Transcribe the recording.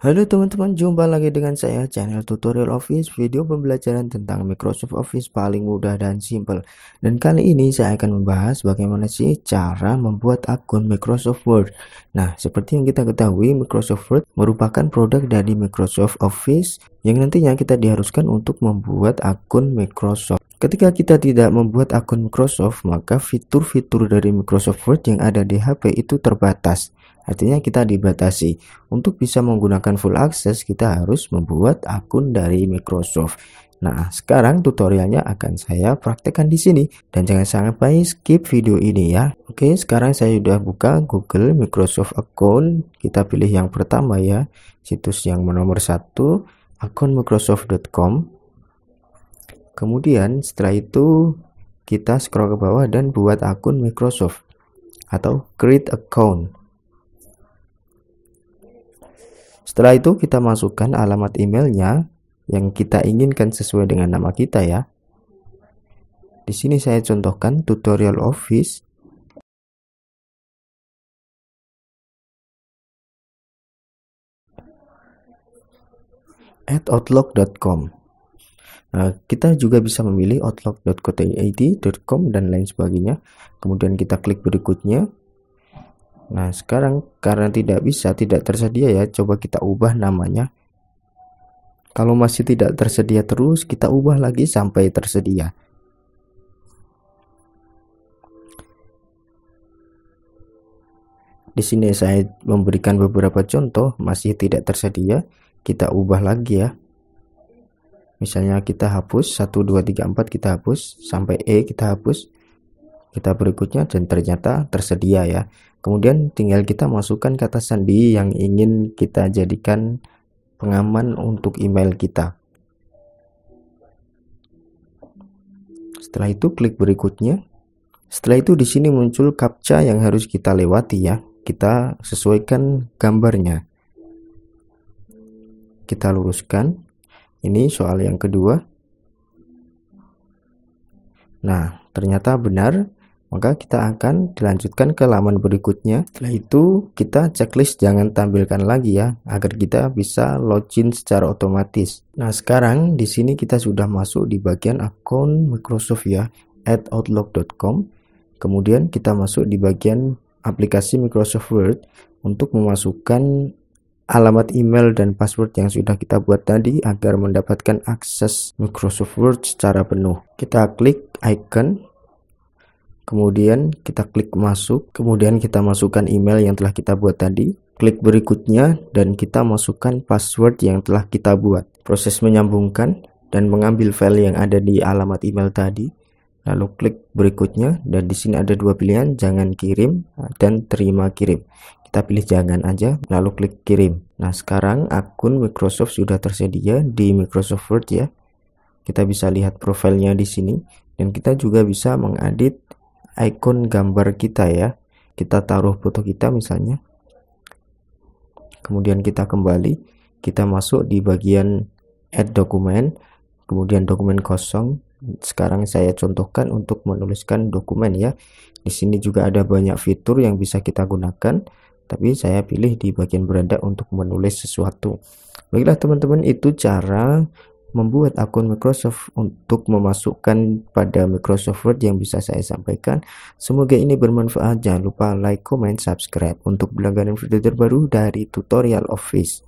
Halo teman-teman, jumpa lagi dengan saya channel tutorial office video pembelajaran tentang Microsoft Office paling mudah dan simple dan kali ini saya akan membahas bagaimana sih cara membuat akun Microsoft Word nah seperti yang kita ketahui Microsoft Word merupakan produk dari Microsoft Office yang nantinya kita diharuskan untuk membuat akun Microsoft Ketika kita tidak membuat akun Microsoft, maka fitur-fitur dari Microsoft Word yang ada di HP itu terbatas. Artinya kita dibatasi. Untuk bisa menggunakan full access kita harus membuat akun dari Microsoft. Nah, sekarang tutorialnya akan saya praktekkan di sini dan jangan sampai skip video ini ya. Oke, sekarang saya sudah buka Google Microsoft account. Kita pilih yang pertama ya, situs yang nomor satu, akun microsoft.com. Kemudian setelah itu kita scroll ke bawah dan buat akun Microsoft atau create account. Setelah itu kita masukkan alamat emailnya yang kita inginkan sesuai dengan nama kita ya. Di sini saya contohkan tutorial office. at outlook.com Nah, kita juga bisa memilih outlook.co.id.com dan lain sebagainya. Kemudian kita klik berikutnya. Nah, sekarang karena tidak bisa, tidak tersedia ya, coba kita ubah namanya. Kalau masih tidak tersedia terus, kita ubah lagi sampai tersedia. Di sini saya memberikan beberapa contoh masih tidak tersedia, kita ubah lagi ya. Misalnya kita hapus 1 2 3 4 kita hapus sampai E kita hapus kita berikutnya dan ternyata tersedia ya. Kemudian tinggal kita masukkan kata sandi yang ingin kita jadikan pengaman untuk email kita. Setelah itu klik berikutnya. Setelah itu di sini muncul captcha yang harus kita lewati ya. Kita sesuaikan gambarnya. Kita luruskan. Ini soal yang kedua. Nah, ternyata benar maka kita akan dilanjutkan ke laman berikutnya setelah itu kita checklist jangan tampilkan lagi ya agar kita bisa login secara otomatis nah sekarang di sini kita sudah masuk di bagian akun Microsoft ya at outlook.com kemudian kita masuk di bagian aplikasi Microsoft Word untuk memasukkan alamat email dan password yang sudah kita buat tadi agar mendapatkan akses Microsoft Word secara penuh. Kita klik icon Kemudian kita klik masuk, kemudian kita masukkan email yang telah kita buat tadi. Klik berikutnya dan kita masukkan password yang telah kita buat. Proses menyambungkan dan mengambil file yang ada di alamat email tadi. Lalu klik berikutnya dan di sini ada dua pilihan, jangan kirim dan terima kirim. Kita pilih jangan aja, lalu klik kirim. Nah, sekarang akun Microsoft sudah tersedia di Microsoft Word ya. Kita bisa lihat profilnya di sini dan kita juga bisa mengedit icon gambar kita ya kita taruh foto kita misalnya kemudian kita kembali kita masuk di bagian add dokumen kemudian dokumen kosong sekarang saya contohkan untuk menuliskan dokumen ya di sini juga ada banyak fitur yang bisa kita gunakan tapi saya pilih di bagian beranda untuk menulis sesuatu baiklah teman-teman itu cara membuat akun Microsoft untuk memasukkan pada Microsoft Word yang bisa saya sampaikan. Semoga ini bermanfaat. Jangan lupa like, comment, subscribe untuk berlangganan video terbaru dari tutorial Office.